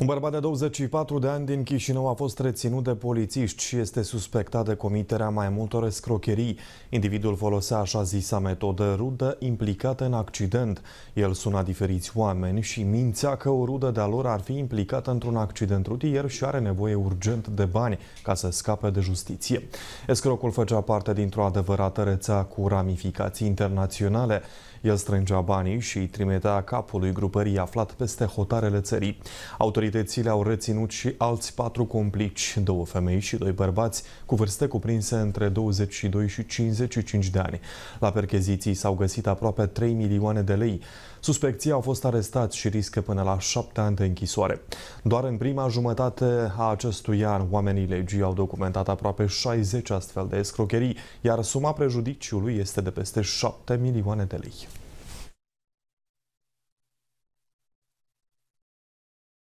Un bărbat de 24 de ani din Chișinău a fost reținut de polițiști și este suspectat de comiterea mai multor escrocherii. Individul folosea așa zisa metodă rudă implicată în accident. El suna diferiți oameni și mințea că o rudă de-a lor ar fi implicată într-un accident rutier și are nevoie urgent de bani ca să scape de justiție. Escrocul făcea parte dintr-o adevărată rețea cu ramificații internaționale. El strângea banii și îi trimitea capului grupării aflat peste hotarele țării. Autorii Autoritățile au reținut și alți patru complici, două femei și doi bărbați cu vârste cuprinse între 22 și 55 de ani. La percheziții s-au găsit aproape 3 milioane de lei. Suspecții au fost arestați și riscă până la 7 ani de închisoare. Doar în prima jumătate a acestui an, oamenii legii au documentat aproape 60 astfel de escrocherii, iar suma prejudiciului este de peste 7 milioane de lei.